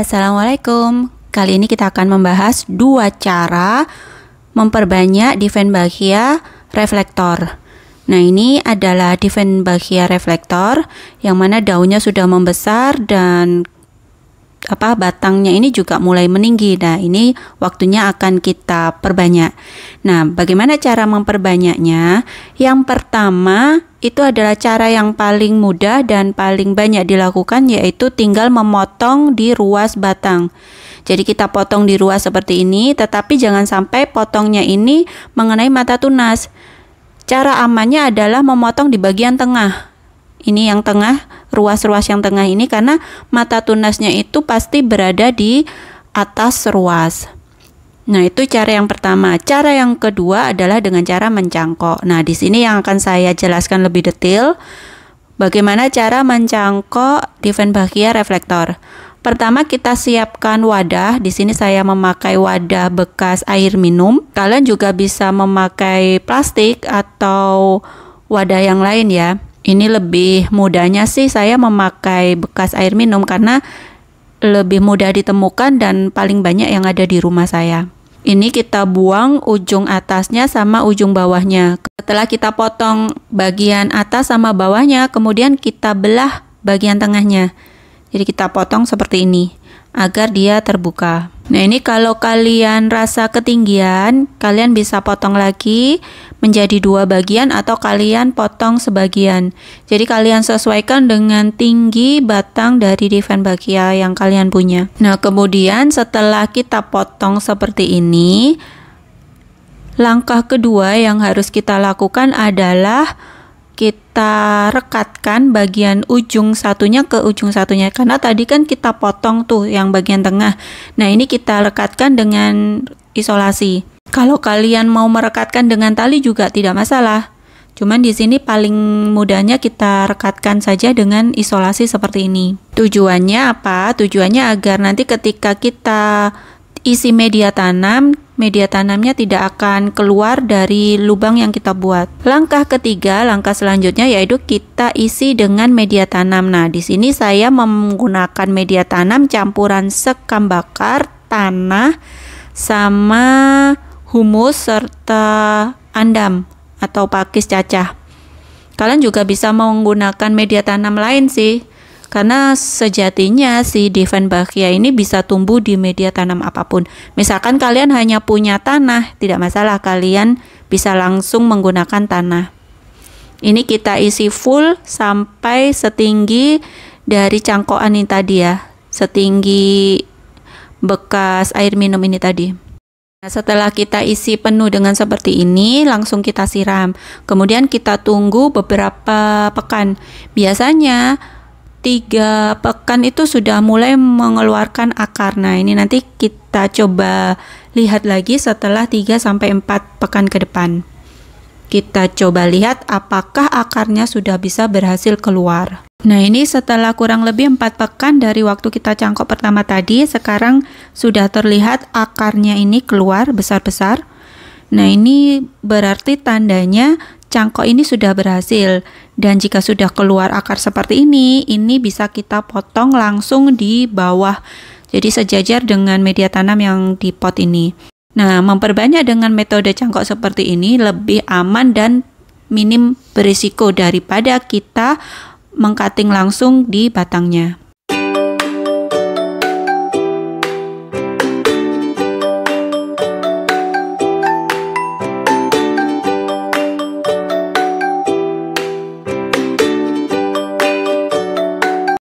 Assalamualaikum. Kali ini kita akan membahas dua cara memperbanyak Diffenbachia reflektor. Nah, ini adalah Diffenbachia reflektor yang mana daunnya sudah membesar dan apa batangnya ini juga mulai meninggi. Nah, ini waktunya akan kita perbanyak. Nah, bagaimana cara memperbanyaknya? Yang pertama itu adalah cara yang paling mudah dan paling banyak dilakukan yaitu tinggal memotong di ruas batang. Jadi kita potong di ruas seperti ini, tetapi jangan sampai potongnya ini mengenai mata tunas. Cara amannya adalah memotong di bagian tengah ini yang tengah ruas-ruas yang tengah ini karena mata tunasnya itu pasti berada di atas ruas Nah, itu cara yang pertama. Cara yang kedua adalah dengan cara mencangkok. Nah, di sini yang akan saya jelaskan lebih detail bagaimana cara mencangkok bahagia reflektor. Pertama kita siapkan wadah. Di sini saya memakai wadah bekas air minum. Kalian juga bisa memakai plastik atau wadah yang lain ya. Ini lebih mudahnya sih saya memakai bekas air minum karena lebih mudah ditemukan dan paling banyak yang ada di rumah saya. Ini kita buang ujung atasnya sama ujung bawahnya. Setelah kita potong bagian atas sama bawahnya, kemudian kita belah bagian tengahnya. Jadi kita potong seperti ini agar dia terbuka. Nah, ini kalau kalian rasa ketinggian, kalian bisa potong lagi menjadi dua bagian atau kalian potong sebagian. Jadi kalian sesuaikan dengan tinggi batang dari bakia yang kalian punya. Nah, kemudian setelah kita potong seperti ini, langkah kedua yang harus kita lakukan adalah kita rekatkan bagian ujung satunya ke ujung satunya karena tadi kan kita potong tuh yang bagian tengah. Nah, ini kita rekatkan dengan isolasi. Kalau kalian mau merekatkan dengan tali juga tidak masalah. Cuman di sini paling mudahnya kita rekatkan saja dengan isolasi seperti ini. Tujuannya apa? Tujuannya agar nanti ketika kita isi media tanam media tanamnya tidak akan keluar dari lubang yang kita buat. Langkah ketiga, langkah selanjutnya yaitu kita isi dengan media tanam. Nah, di sini saya menggunakan media tanam campuran sekam bakar, tanah, sama humus serta andam atau pakis cacah. Kalian juga bisa menggunakan media tanam lain sih, karena sejatinya si Diefenbachia ini bisa tumbuh di media tanam apapun. Misalkan kalian hanya punya tanah, tidak masalah kalian bisa langsung menggunakan tanah. Ini kita isi full sampai setinggi dari cangkokan ini tadi ya, setinggi bekas air minum ini tadi. Nah, setelah kita isi penuh dengan seperti ini, langsung kita siram. Kemudian kita tunggu beberapa pekan. Biasanya tiga pekan itu sudah mulai mengeluarkan akar. Nah, ini nanti kita coba lihat lagi setelah 3 sampai 4 pekan ke depan. Kita coba lihat apakah akarnya sudah bisa berhasil keluar. Nah, ini setelah kurang lebih 4 pekan dari waktu kita cangkok pertama tadi, sekarang sudah terlihat akarnya ini keluar besar-besar. Nah, ini berarti tandanya cangkok ini sudah berhasil. Dan jika sudah keluar akar seperti ini, ini bisa kita potong langsung di bawah. Jadi sejajar dengan media tanam yang di pot ini. Nah, memperbanyak dengan metode cangkok seperti ini lebih aman dan minim berisiko daripada kita mengkating langsung di batangnya.